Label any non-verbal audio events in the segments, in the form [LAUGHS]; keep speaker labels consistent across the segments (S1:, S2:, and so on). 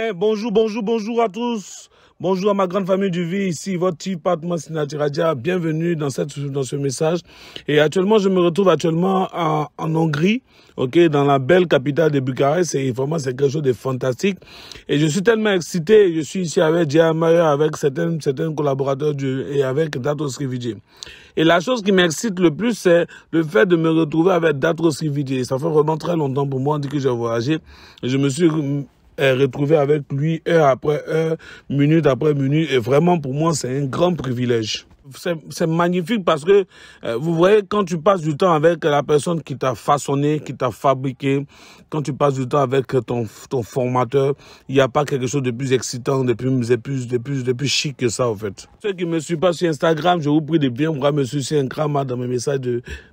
S1: Eh, bonjour, bonjour, bonjour à tous. Bonjour à ma grande famille du vie, ici votre type Patman Sinatiradia, Bienvenue dans, cette, dans ce message. Et actuellement, je me retrouve actuellement en, Hongrie, ok, dans la belle capitale de Bucarest. Et vraiment, c'est quelque chose de fantastique. Et je suis tellement excité. Je suis ici avec Diamaya, avec certains, collaborateurs et avec Dato Rividi. Et la chose qui m'excite le plus, c'est le fait de me retrouver avec Dato Rividi. Ça fait vraiment très longtemps pour moi, depuis que j'ai voyagé. Je me suis retrouver avec lui heure après heure, minute après minute. Et vraiment, pour moi, c'est un grand privilège c'est magnifique parce que euh, vous voyez quand tu passes du temps avec la personne qui t'a façonné, qui t'a fabriqué, quand tu passes du temps avec ton ton formateur, il n'y a pas quelque chose de plus excitant, de plus de de plus de plus chic que ça en fait. Ceux qui me suivent pas sur Instagram, je vous prie de bien me suivre sur Instagram dans mes messages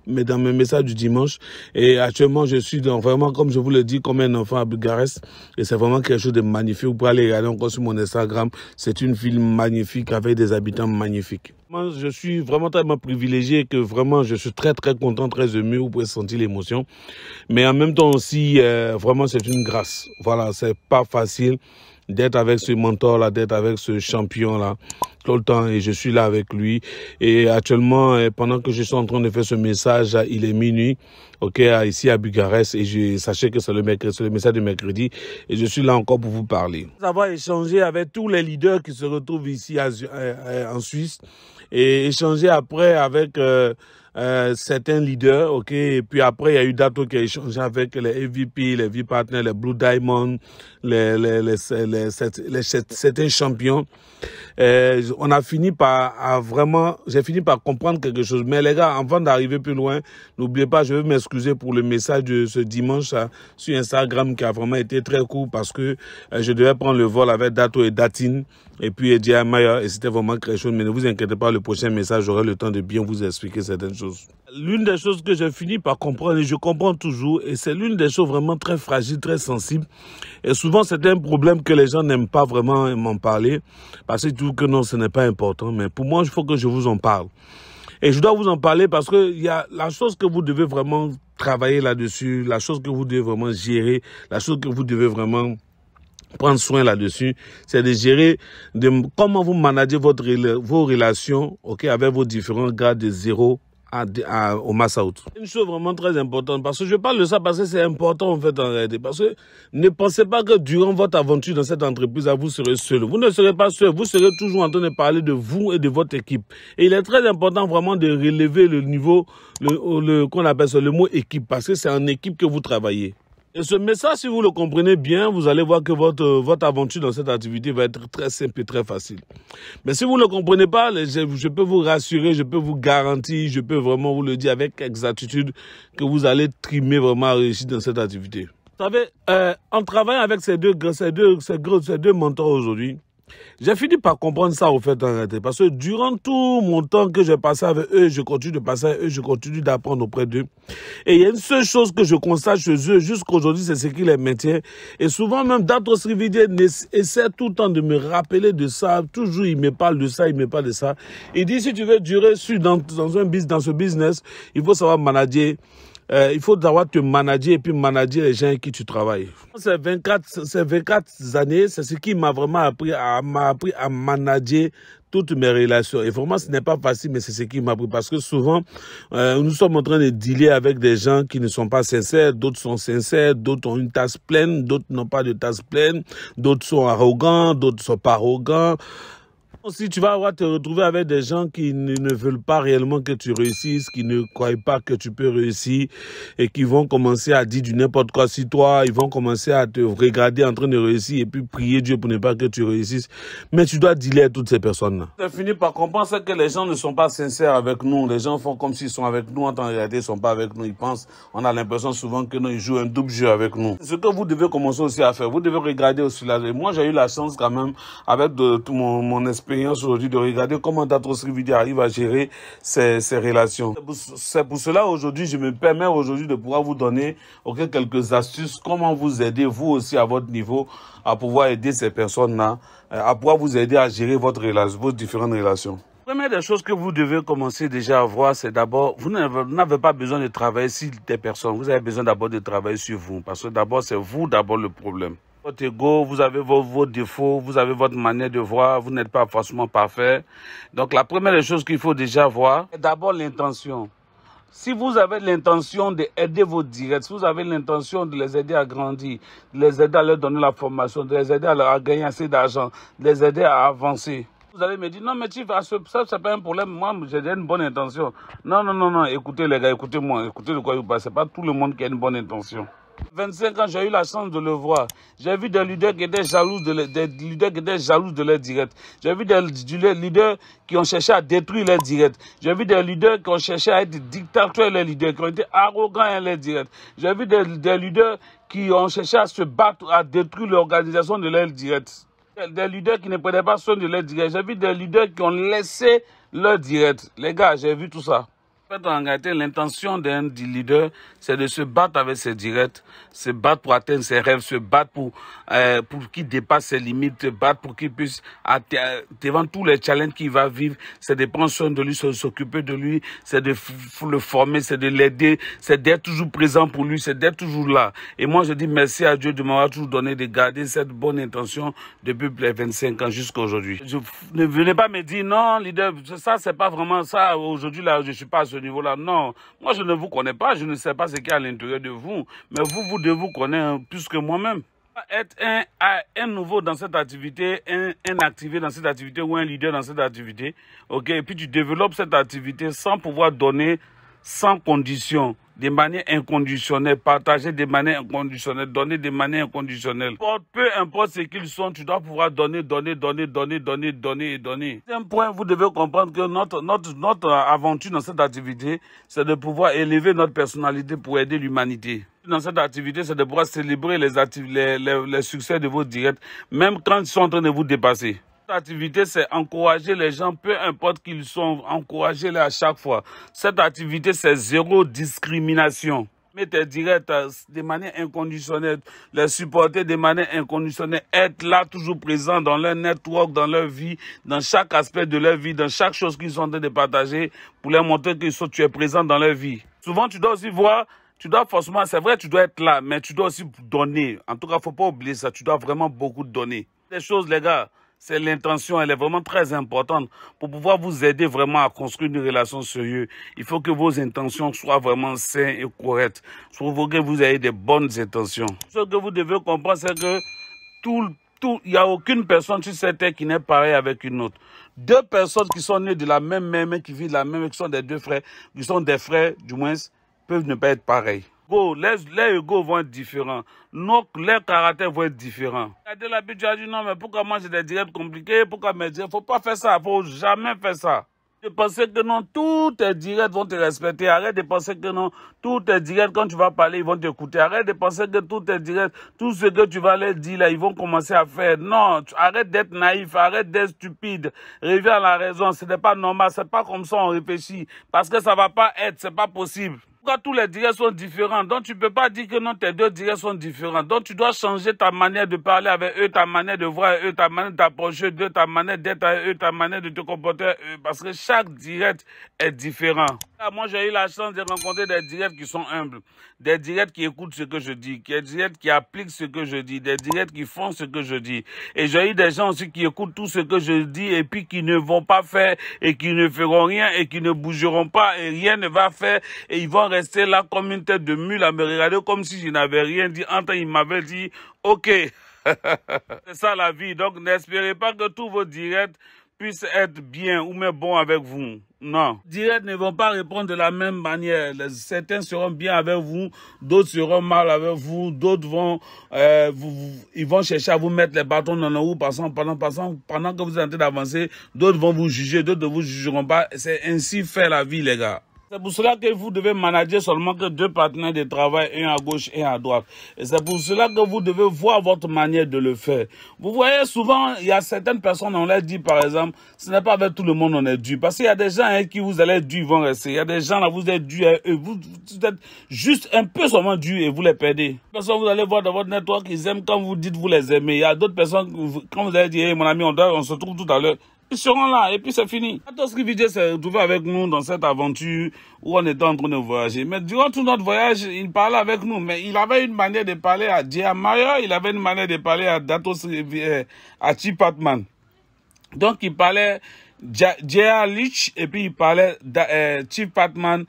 S1: dans mes messages du dimanche et actuellement je suis vraiment comme je vous le dis comme un enfant à Bucarest et c'est vraiment quelque chose de magnifique. Vous pouvez aller regarder encore sur mon Instagram, c'est une ville magnifique avec des habitants magnifiques je suis vraiment tellement privilégié que vraiment, je suis très, très content, très ému. Vous pouvez sentir l'émotion. Mais en même temps aussi, euh, vraiment, c'est une grâce. Voilà, c'est pas facile d'être avec ce mentor-là, d'être avec ce champion-là tout le temps et je suis là avec lui. Et actuellement, euh, pendant que je suis en train de faire ce message, il est minuit ok, ici à Bucarest. Et je, sachez que c'est le, le message du mercredi. Et je suis là encore pour vous parler. Nous avons échangé avec tous les leaders qui se retrouvent ici euh, euh, en Suisse et échangé après avec euh, certains leaders, ok. Et puis après, il y a eu Dato qui a échangé avec les EVP, les V-Partners, les Blue Diamond, les, les, les, les certains champions. on a fini par à vraiment, j'ai fini par comprendre quelque chose. Mais les gars, avant d'arriver plus loin, n'oubliez pas, je veux me Excusez pour le message de ce dimanche hein, sur Instagram qui a vraiment été très court parce que euh, je devais prendre le vol avec Dato et Datine et puis Edia Maya et c'était vraiment très chaud. Mais ne vous inquiétez pas, le prochain message, j'aurai le temps de bien vous expliquer certaines choses. L'une des choses que j'ai fini par comprendre et je comprends toujours et c'est l'une des choses vraiment très fragiles, très sensibles et souvent c'est un problème que les gens n'aiment pas vraiment m'en parler parce qu'ils tout que non, ce n'est pas important. Mais pour moi, il faut que je vous en parle. Et je dois vous en parler parce que il y a la chose que vous devez vraiment travailler là-dessus, la chose que vous devez vraiment gérer, la chose que vous devez vraiment prendre soin là-dessus, c'est de gérer de comment vous managez votre, vos relations, ok, avec vos différents gars de zéro à, au Une chose vraiment très importante, parce que je parle de ça parce que c'est important en fait en réalité. Parce que ne pensez pas que durant votre aventure dans cette entreprise, vous serez seul. Vous ne serez pas seul, vous serez toujours en train de parler de vous et de votre équipe. Et il est très important vraiment de relever le niveau, le, qu'on appelle ça le mot équipe, parce que c'est en équipe que vous travaillez. Et ce message, si vous le comprenez bien, vous allez voir que votre, votre aventure dans cette activité va être très simple et très facile. Mais si vous ne comprenez pas, je, peux vous rassurer, je peux vous garantir, je peux vraiment vous le dire avec exactitude que vous allez trimer vraiment à réussir dans cette activité. Vous savez, euh, en travaillant avec ces deux, ces deux, ces deux mentors aujourd'hui, j'ai fini par comprendre ça au fait en réalité, parce que durant tout mon temps que j'ai passé avec eux, je continue de passer avec eux, je continue d'apprendre auprès d'eux. Et il y a une seule chose que je constate chez eux jusqu'aujourd'hui, c'est ce qui les maintient. Et souvent même, d'autres Rividier essaient tout le temps de me rappeler de ça. Toujours, il me parle de ça, il me parle de ça. Il dit, si tu veux durer dans, dans un dans ce business, il faut savoir manager euh, il faut d'abord te manager et puis manager les gens avec qui tu travailles. Ces 24, ces 24 années, c'est ce qui m'a vraiment appris à, m'a appris à manager toutes mes relations. Et vraiment, ce n'est pas facile, mais c'est ce qui m'a appris. Parce que souvent, euh, nous sommes en train de dealer avec des gens qui ne sont pas sincères, d'autres sont sincères, d'autres ont une tasse pleine, d'autres n'ont pas de tasse pleine, d'autres sont arrogants, d'autres sont pas arrogants. Si tu vas avoir te retrouver avec des gens qui ne, veulent pas réellement que tu réussisses, qui ne croient pas que tu peux réussir et qui vont commencer à dire du n'importe quoi sur toi, ils vont commencer à te regarder en train de réussir et puis prier Dieu pour ne pas que tu réussisses. Mais tu dois dealer à toutes ces personnes-là. C'est fini par comprendre que les gens ne sont pas sincères avec nous. Les gens font comme s'ils sont avec nous, en réalité, ils ne sont pas avec nous. Ils pensent, on a l'impression souvent que nous, jouent un double jeu avec nous. Ce que vous devez commencer aussi à faire, vous devez regarder aussi là. Moi, j'ai eu la chance quand même, avec de, tout mon, mon esprit, aujourd'hui de regarder comment Tatros Rividi arrive à gérer ces relations. C'est pour cela aujourd'hui, je me permets aujourd'hui de pouvoir vous donner quelques astuces, comment vous aider, vous aussi, à votre niveau, à pouvoir aider ces personnes-là, euh, à pouvoir vous aider à gérer votre relation, vos différentes relations. première des choses que vous devez commencer déjà à voir, c'est d'abord, vous n'avez pas besoin de travailler sur des personnes, vous avez besoin d'abord de travailler sur vous, parce que d'abord, c'est vous d'abord le problème votre ego, vous avez vos, vos, défauts, vous avez votre manière de voir, vous n'êtes pas forcément parfait. Donc la première chose qu'il faut déjà voir, c'est d'abord l'intention. Si vous avez l'intention d'aider vos directs, si vous avez l'intention de les aider à grandir, de les aider à leur donner la formation, de les aider à, gagner assez d'argent, de les aider à avancer, vous allez me dire, non, mais tu ça, c'est pas un problème. Moi, j'ai une bonne intention. Non, non, non, non, écoutez les gars, écoutez-moi, écoutez de quoi je parle. C'est pas tout le monde qui a une bonne intention. 25 ans, j'ai eu la chance de le voir. J'ai vu des leaders qui étaient jaloux de, des leaders qui étaient jaloux de leur direct. J'ai vu des, leaders qui ont cherché à détruire leur direct. J'ai vu des leaders qui ont cherché à être dictateurs, les leaders, qui ont été arrogants et leurs direct. J'ai vu des, des leaders qui ont cherché à se battre, à détruire l'organisation de leur direct. Des leaders qui ne prenaient pas soin de leur direct. J'ai vu des leaders qui ont laissé leur direct. Les gars, j'ai vu tout ça. En l'intention d'un leader, c'est de se battre avec ses directs, se battre pour atteindre ses rêves, se battre pour, euh, pour qu'il dépasse ses limites, se battre pour qu'il puisse, euh, devant tous les challenges qu'il va vivre, c'est de prendre soin de lui, s'occuper de lui, c'est de le former, c'est de l'aider, c'est d'être toujours présent pour lui, c'est d'être toujours là. Et moi, je dis merci à Dieu de m'avoir toujours donné de garder cette bonne intention depuis les 25 ans jusqu'à aujourd'hui. Ne venez pas me dire non, leader, ça, c'est pas vraiment ça. Aujourd'hui, là, je suis pas niveau-là. Non, moi je ne vous connais pas, je ne sais pas ce qu'il y a à l'intérieur de vous, mais vous, vous devez vous connaître hein, plus que moi-même. Être un, un, nouveau dans cette activité, un, un, activé dans cette activité ou un leader dans cette activité, ok, et puis tu développes cette activité sans pouvoir donner sans condition de manière inconditionnelle, partager de manière inconditionnelle, donner de manière inconditionnelle. Peu importe ce qu'ils sont, tu dois pouvoir donner, donner, donner, donner, donner, donner et donner. Un point, vous devez comprendre que notre, notre, aventure dans cette activité, c'est de pouvoir élever notre personnalité pour aider l'humanité dans cette activité, c'est de pouvoir célébrer les, les, les, succès de vos directs, même quand ils sont en train de vous dépasser. Cette activité, c'est encourager les gens, peu importe qu'ils sont, encourager-les à chaque fois. Cette activité, c'est zéro discrimination. Mais direct, euh, de manière inconditionnelle, les supporter de manière inconditionnelle, être là toujours présent dans leur network, dans leur vie, dans chaque aspect de leur vie, dans chaque chose qu'ils sont en train de partager, pour leur montrer que tu es présent dans leur vie. Souvent, tu dois aussi voir tu dois forcément, c'est vrai, tu dois être là, mais tu dois aussi donner. En tout cas, faut pas oublier ça. Tu dois vraiment beaucoup donner. Des choses, les gars. C'est l'intention, elle est vraiment très importante. Pour pouvoir vous aider vraiment à construire une relation sérieuse, il faut que vos intentions soient vraiment saines et correctes. Il faut que vous ayez des bonnes intentions. Ce que vous devez comprendre, c'est que tout, tout, il n'y a aucune personne sur cette terre qui n'est pareille avec une autre. Deux personnes qui sont nées de la même mère, mais qui vivent la même, qui sont des deux frères, qui sont des frères, du moins, peuvent ne pas être pareilles les, les ego vont être différents. Nos, les caractères vont être différents. Regardez la tu as dit non, mais pourquoi moi j'ai des directs compliqués, pourquoi mes directs, faut pas faire ça, faut jamais faire ça. De penser que non, tous tes directs vont te respecter. Arrête de penser que non, tous tes directs, quand tu vas parler, ils vont t'écouter. Arrête de penser que tous tes directs, tout ce que tu vas leur dire ils vont commencer à faire. Non, tu, arrête d'être naïf, arrête d'être stupide. Reviens à la raison, ce n'est pas normal, c'est pas comme ça on réfléchit. Parce que ça va pas être, c'est pas possible. Pourquoi tous les directs sont différents. Donc, tu ne peux pas dire que non, tes deux directs sont différents. Donc, tu dois changer ta manière de parler avec eux, ta manière de voir eux, ta manière d'approcher d'eux, ta manière d'être avec eux, ta manière de te comporter avec eux. Parce que chaque direct est différent. moi, j'ai eu la chance de rencontrer des directs qui sont humbles, des directs qui écoutent ce que je dis, des directs qui appliquent ce que je dis, des directs qui font ce que je dis. Et j'ai eu des gens aussi qui écoutent tout ce que je dis et puis qui ne vont pas faire et qui ne feront rien et qui ne bougeront pas et rien ne va faire et ils vont c'est là comme une tête de mule à me regarder comme si je n'avais rien dit. Enfin, il m'avait dit, OK, [LAUGHS] c'est ça la vie. Donc, n'espérez pas que tous vos directs puissent être bien ou même bons avec vous. Non. Directs ne vont pas répondre de la même manière. Certains seront bien avec vous, d'autres seront mal avec vous, d'autres vont, euh, vous, ils vont chercher à vous mettre les bâtons dans le roue passant, pendant, passant, pendant que vous êtes en train d'avancer. D'autres vont vous juger, d'autres ne vous jugeront pas. C'est ainsi fait la vie, les gars. C'est pour cela que vous devez manager seulement que deux partenaires de travail, un à gauche et un à droite. Et c'est pour cela que vous devez voir votre manière de le faire. Vous voyez, souvent, il y a certaines personnes, on leur dit par exemple, ce n'est pas avec tout le monde on est dû. Parce qu'il y a des gens avec hein, qui vous allez être dû, ils vont rester. Il y a des gens là, vous êtes dû à eux. Vous, êtes juste un peu seulement dû et vous les perdez. Personne, vous allez voir dans votre network, ils aiment quand vous dites vous les aimez. Il y a d'autres personnes, quand vous allez dire, mon ami, on, on se retrouve tout à l'heure. Ils seront là et puis c'est fini. Dato Rividier s'est retrouvé avec nous dans cette aventure où on était en train de voyager. Mais durant tout notre voyage, il parlait avec nous. Mais il avait une manière de parler à Maya, il avait une manière de parler à Datos à Patman. Donc il parlait Dia Lich et puis il parlait euh, Chief Patman.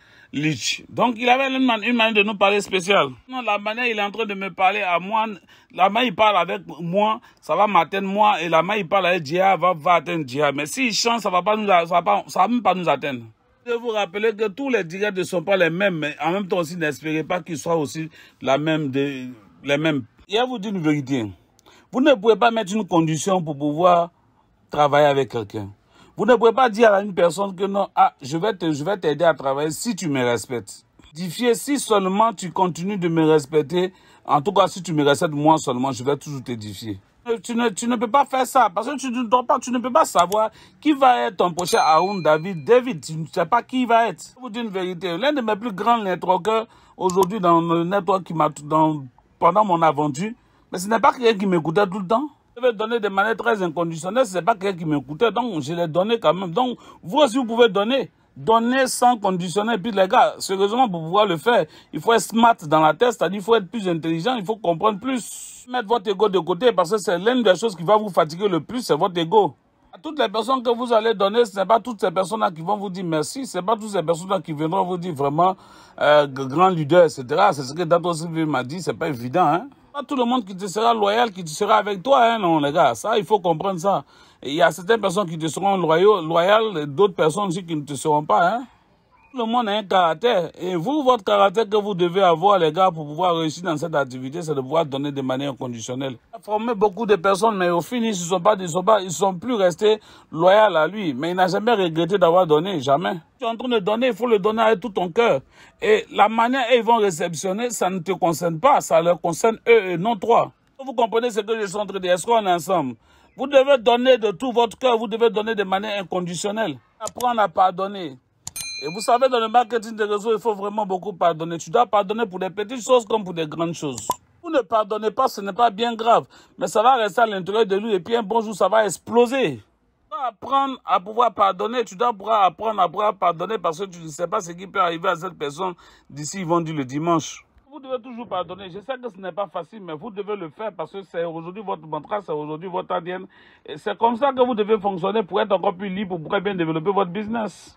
S1: Donc il avait une, manière de nous parler spéciale. Non, la manière il est en train de me parler à moi, la main il parle avec moi, ça va m'atteindre moi, et la main il parle avec Dia. va, va atteindre Dia. Mais s'il chante, ça va pas nous, ça va, pas, ça va même pas nous atteindre. Je vous rappeler que tous les directs ne sont pas les mêmes, mais en même temps aussi, n'espérez pas qu'ils soient aussi la même les mêmes. Et à vous dire une vérité. Vous ne pouvez pas mettre une condition pour pouvoir travailler avec quelqu'un. Vous ne pouvez pas dire à une personne que non, ah, je vais te, je vais t'aider à travailler si tu me respectes. Difier, si seulement tu continues de me respecter, en tout cas, si tu me respectes moi seulement, je vais toujours t'édifier. Euh, tu ne, tu ne peux pas faire ça parce que tu ne dois pas, tu ne peux pas savoir qui va être ton prochain Aoun David. David, tu ne sais pas qui il va être. Je vous dis une vérité. L'un de mes plus grands networkers aujourd'hui dans qui m'a, pendant mon aventure, mais ce n'est pas quelqu'un qui m'écoutait tout le temps. Je vais donner de manière très inconditionnelle. n'est pas quelqu'un qui m'écoutait. Donc, je l'ai donné quand même. Donc, vous aussi, vous pouvez donner. Donner sans conditionner. Puis les gars, sérieusement, pour pouvoir le faire, il faut être smart dans la tête, c'est-à-dire il faut être plus intelligent, il faut comprendre plus. Mettre votre ego de côté parce que c'est l'une des choses qui va vous fatiguer le plus, c'est votre ego. À toutes les personnes que vous allez donner, ce n'est pas toutes ces personnes-là qui vont vous dire merci, ce n'est pas toutes ces personnes-là qui viendront vous dire vraiment euh, grand leader, etc. C'est ce que Dato Sylvie m'a dit, c'est pas évident, hein tout le monde qui te sera loyal, qui te sera avec toi, hein, non, les gars. Ça, il faut comprendre ça. Il y a certaines personnes qui te seront loyaux, loyales, d'autres personnes aussi qui ne te seront pas, hein le monde a un caractère. Et vous, votre caractère que vous devez avoir, les gars, pour pouvoir réussir dans cette activité, c'est de pouvoir donner de manière inconditionnelle. Il a formé beaucoup de personnes, mais au final, ils ne sont pas, ils sont plus restés loyaux à lui. Mais il n'a jamais regretté d'avoir donné, jamais. Tu es en train de donner, il faut le donner avec tout ton cœur. Et la manière dont ils vont réceptionner, ça ne te concerne pas, ça leur concerne eux et non toi. Vous comprenez ce que je suis en train de dire, ensemble Vous devez donner de tout votre cœur, vous devez donner de manière inconditionnelle. Apprendre à pardonner, et vous savez, dans le marketing des réseaux, il faut vraiment beaucoup pardonner. Tu dois pardonner pour des petites choses comme pour des grandes choses. Vous ne pardonnez pas, ce n'est pas bien grave. Mais ça va rester à l'intérieur de lui et puis un bon jour, ça va exploser. Tu dois apprendre à pouvoir pardonner. Tu dois apprendre à pouvoir pardonner parce que tu ne sais pas ce qui peut arriver à cette personne d'ici vendu le dimanche vous devez toujours pardonner. Je sais que ce n'est pas facile, mais vous devez le faire parce que c'est aujourd'hui votre mantra, c'est aujourd'hui votre ADN. C'est comme ça que vous devez fonctionner pour être encore plus libre, pour bien développer votre business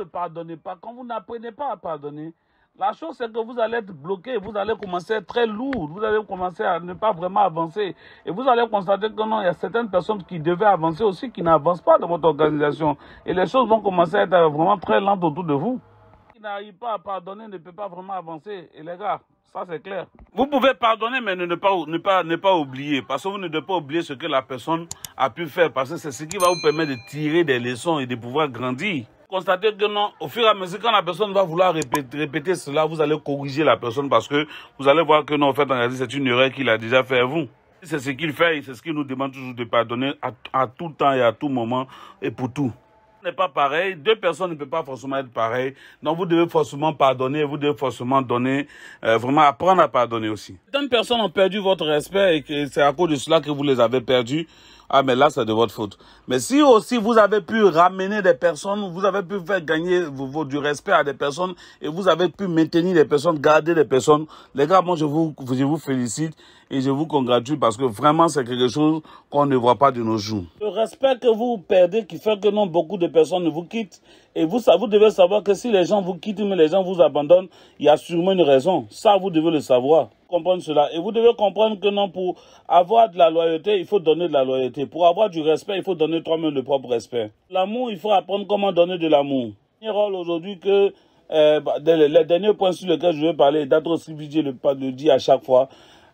S1: ne pardonnez pas, quand vous n'apprenez pas à pardonner, la chose c'est que vous allez être bloqué, vous allez commencer à être très lourd, vous allez commencer à ne pas vraiment avancer. Et vous allez constater que non, il y a certaines personnes qui devaient avancer aussi, qui n'avancent pas dans votre organisation. Et les choses vont commencer à être vraiment très lentes autour de vous. Qui n'arrive pas à pardonner ne peut pas vraiment avancer. Et les gars, ça c'est clair. Vous pouvez pardonner, mais ne, pas, ne, pas, ne pas oublier. Parce que vous ne devez pas oublier ce que la personne a pu faire. Parce que c'est ce qui va vous permettre de tirer des leçons et de pouvoir grandir constater que non, au fur et à mesure, quand la personne va vouloir répéter, cela, vous allez corriger la personne parce que vous allez voir que non, en fait, c'est une erreur qu'il a déjà fait à vous. C'est ce qu'il fait et c'est ce qu'il nous demande toujours de pardonner à, tout temps et à tout moment et pour tout. n'est pas pareil, deux personnes ne peuvent pas forcément être pareilles, donc vous devez forcément pardonner, vous devez forcément donner, euh, vraiment apprendre à pardonner aussi. Certaines personnes ont perdu votre respect et c'est à cause de cela que vous les avez perdus. Ah, mais là, c'est de votre faute. Mais si aussi vous avez pu ramener des personnes, vous avez pu faire gagner du respect à des personnes et vous avez pu maintenir des personnes, garder des personnes, les gars, moi, je vous, je vous félicite et je vous congratule parce que vraiment, c'est quelque chose qu'on ne voit pas de nos jours. Le respect que vous perdez qui fait que non, beaucoup de personnes ne vous quittent et vous, vous devez savoir que si les gens vous quittent, mais les gens vous abandonnent, il y a sûrement une raison. Ça, vous devez le savoir comprendre cela. Et vous devez comprendre que non, pour avoir de la loyauté, il faut donner de la loyauté. Pour avoir du respect, il faut donner toi-même le propre respect. L'amour, il faut apprendre comment donner de l'amour. Dernier rôle aujourd'hui que euh, bah, le dernier point sur lequel je veux parler, Dadros Libidje le, de dit à chaque fois,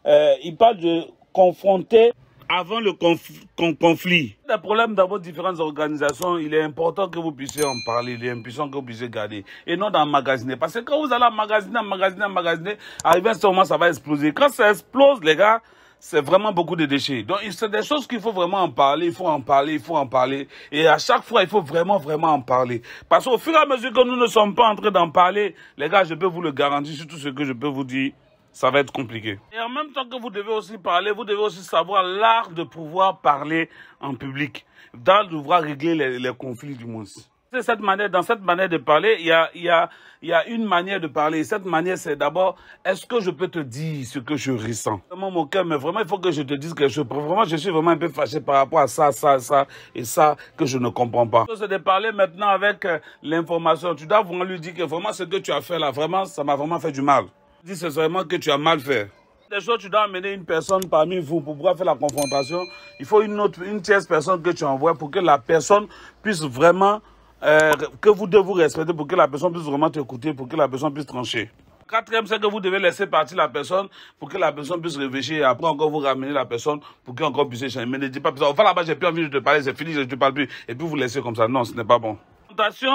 S1: euh, il parle de confronter avant le conflit. Le problème dans vos différentes organisations, il est important que vous puissiez en parler, il est important que vous puissiez garder, et non d'emmagasiner. Parce que quand vous allez emmagasiner, emmagasiner, emmagasiner, arrivé à ce moment, ça va exploser. Quand ça explose, les gars, c'est vraiment beaucoup de déchets. Donc, c'est des choses qu'il faut vraiment en parler, il faut en parler, il faut en parler. Et à chaque fois, il faut vraiment, vraiment en parler. Parce qu'au fur et à mesure que nous ne sommes pas en train d'en parler, les gars, je peux vous le garantir sur tout ce que je peux vous dire ça va être compliqué. Et en même temps que vous devez aussi parler, vous devez aussi savoir l'art de pouvoir parler en public, d'art de régler les, conflits du monde. cette manière, dans cette manière de parler, il y a, une manière de parler. Cette manière, c'est d'abord, est-ce que je peux te dire ce que je ressens Vraiment, mon cœur, mais vraiment, il faut que je te dise que je, vraiment, je suis vraiment un peu fâché par rapport à ça, ça, ça et ça que je ne comprends pas. C'est de parler maintenant avec euh, l'information. Tu dois vraiment lui dire que vraiment ce que tu as fait là, vraiment, ça m'a vraiment fait du mal. Dis c'est que tu as mal fait. Des tu dois amener une personne parmi vous pour pouvoir faire la confrontation. Il faut une autre, une tierce personne que tu envoies pour que la personne puisse vraiment, euh, que vous devez vous respecter, pour que la personne puisse vraiment t'écouter, pour que la personne puisse trancher. Quatrième, c'est que vous devez laisser partir la personne pour que la personne puisse réfléchir et après encore vous ramener la personne pour qu'elle encore puisse changer. Mais ne dis pas, ça. va là-bas, j'ai plus envie de te parler, c'est fini, je ne te parle plus. Et puis vous laissez comme ça. Non, ce n'est pas bon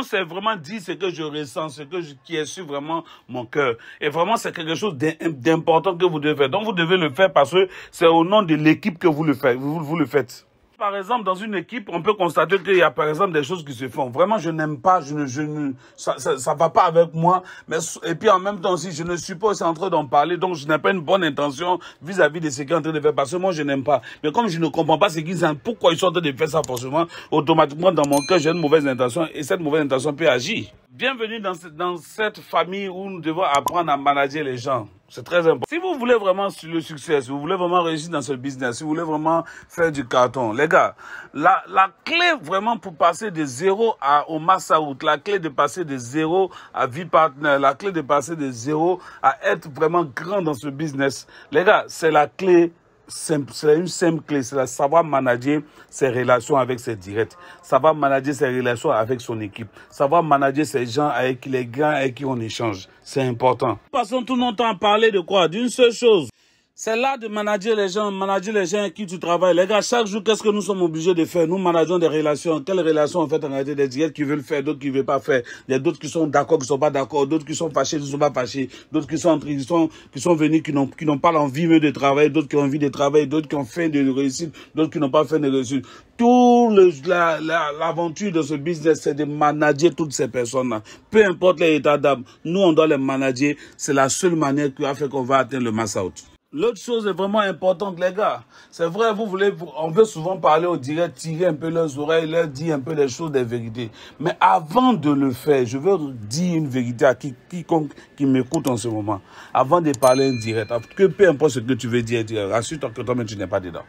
S1: c'est vraiment dire ce que je ressens, ce que qui est sur vraiment mon cœur. Et vraiment, c'est quelque chose d'important que vous devez faire. Donc, vous devez le faire parce que c'est au nom de l'équipe que vous le faites. Vous, vous le faites par exemple, dans une équipe, on peut constater qu'il y a, par exemple, des choses qui se font. Vraiment, je n'aime pas, je ne, je ne, ça, ça, ça, va pas avec moi. Mais, et puis, en même temps, si je ne suis pas aussi en train d'en parler, donc je n'ai pas une bonne intention vis-à-vis de ce qu'ils sont en train de faire. Parce que moi, je n'aime pas. Mais comme je ne comprends pas ce qu'ils pourquoi ils sont en train de faire ça forcément, automatiquement, dans mon cœur, j'ai une mauvaise intention et cette mauvaise intention peut agir. Bienvenue dans, dans cette famille où nous devons apprendre à manager les gens. C'est très important. Si vous voulez vraiment le succès, si vous voulez vraiment réussir dans ce business, si vous voulez vraiment faire du carton, les gars, la, la clé vraiment pour passer de zéro à, au massa la clé de passer de zéro à vie partenaire, la clé de passer de zéro à être vraiment grand dans ce business, les gars, c'est la clé c'est une simple clé, c'est savoir manager ses relations avec ses directs, savoir manager ses relations avec son équipe, savoir manager ses gens avec les gars avec qui on échange. C'est important. Passons tout notre temps à parler de quoi D'une seule chose, c'est là de manager les gens, manager les gens avec qui tu travailles. Les gars, chaque jour, qu'est-ce que nous sommes obligés de faire Nous manageons des relations. Quelles relations, en fait, en réalité, des diètes qui veulent faire, d'autres qui ne veulent pas faire. Il y a d'autres qui sont d'accord, qui ne sont pas d'accord, d'autres qui sont fâchés, qui ne sont pas fâchés, d'autres qui sont, qui sont, qui sont venus, qui n'ont pas l'envie de travailler, d'autres qui ont envie de travailler, d'autres qui ont faim de réussite, d'autres qui n'ont pas faim de réussite. Tout l'aventure la, la, de ce business, c'est de manager toutes ces personnes-là. Peu importe les états d'âme, nous, on doit les manager. C'est la seule manière qui a qu'on va atteindre le mass-out. L'autre chose est vraiment importante, les gars. C'est vrai, vous voulez, on veut souvent parler au direct, tirer un peu leurs oreilles, leur dire un peu les choses, des vérités. Mais avant de le faire, je veux dire une vérité à qui, quiconque qui m'écoute en ce moment. Avant de parler en direct, peu importe ce que tu veux dire, rassure-toi que toi-même tu n'es pas dedans.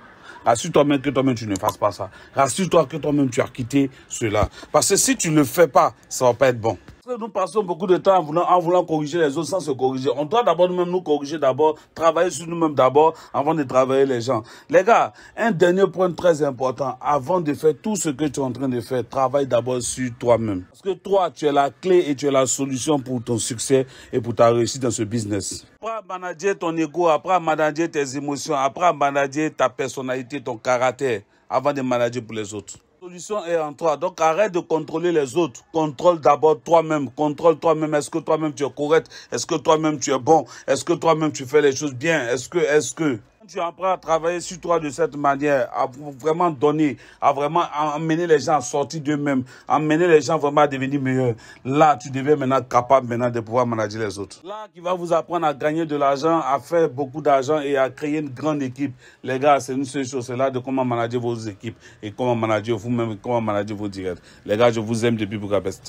S1: Rassure-toi que toi-même tu ne fasses pas ça. Rassure-toi que toi-même tu as quitté cela. Parce que si tu ne le fais pas, ça va pas être bon nous passons beaucoup de temps en voulant, corriger les autres sans se corriger. On doit d'abord nous-mêmes nous corriger d'abord, travailler sur nous-mêmes d'abord avant de travailler les gens. Les gars, un dernier point très important. Avant de faire tout ce que tu es en train de faire, travaille d'abord sur toi-même. Parce que toi, tu es la clé et tu es la solution pour ton succès et pour ta réussite dans ce business. Après à manager ton ego, après à manager tes émotions, après à manager ta personnalité, ton caractère, avant de manager pour les autres solution est en toi. Donc arrête de contrôler les autres. Contrôle d'abord toi-même. Contrôle toi-même. Est-ce que toi-même tu es correct Est-ce que toi-même tu es bon Est-ce que toi-même tu fais les choses bien Est-ce que, est-ce que... Quand tu apprends à travailler sur toi de cette manière, à vraiment donner, à vraiment amener les gens à sortir d'eux-mêmes, amener les gens vraiment à devenir meilleurs, là, tu deviens maintenant capable maintenant de pouvoir manager les autres. Là, qui va vous apprendre à gagner de l'argent, à faire beaucoup d'argent et à créer une grande équipe. Les gars, c'est une seule chose, c'est là de comment manager vos équipes et comment manager vous-même, comment manager vos directs. Les gars, je vous aime depuis Budapest.